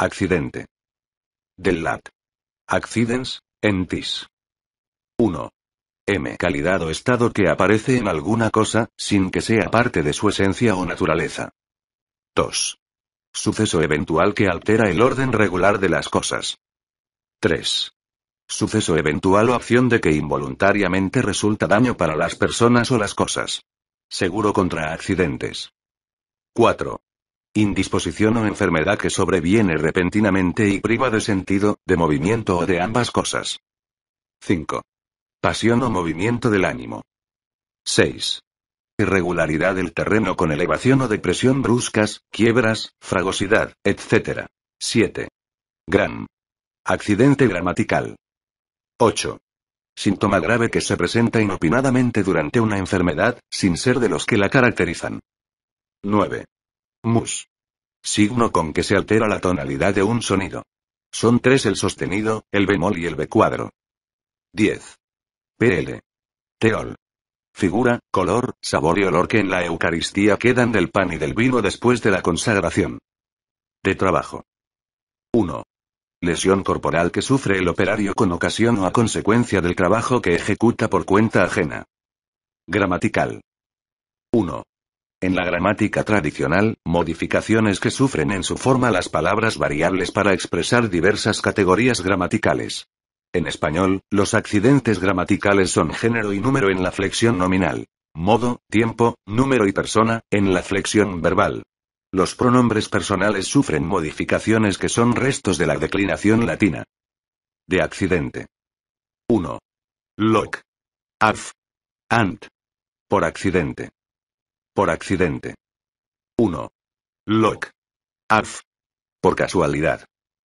Accidente. Del lat. Accidents, entis. 1. M. Calidad o estado que aparece en alguna cosa, sin que sea parte de su esencia o naturaleza. 2. Suceso eventual que altera el orden regular de las cosas. 3. Suceso eventual o acción de que involuntariamente resulta daño para las personas o las cosas. Seguro contra accidentes. 4. Indisposición o enfermedad que sobreviene repentinamente y priva de sentido, de movimiento o de ambas cosas. 5. Pasión o movimiento del ánimo. 6. Irregularidad del terreno con elevación o depresión bruscas, quiebras, fragosidad, etc. 7. Gran. Accidente gramatical. 8. Síntoma grave que se presenta inopinadamente durante una enfermedad, sin ser de los que la caracterizan. 9. Mus. Signo con que se altera la tonalidad de un sonido. Son tres el sostenido, el bemol y el b cuadro. 10. PL. Teol. Figura, color, sabor y olor que en la Eucaristía quedan del pan y del vino después de la consagración. De trabajo. 1. Lesión corporal que sufre el operario con ocasión o a consecuencia del trabajo que ejecuta por cuenta ajena. Gramatical. 1. En la gramática tradicional, modificaciones que sufren en su forma las palabras variables para expresar diversas categorías gramaticales. En español, los accidentes gramaticales son género y número en la flexión nominal. Modo, tiempo, número y persona, en la flexión verbal. Los pronombres personales sufren modificaciones que son restos de la declinación latina. De accidente. 1. Loc. Af. Ant. Por accidente. Por accidente. 1. Lock. Arf. Por casualidad.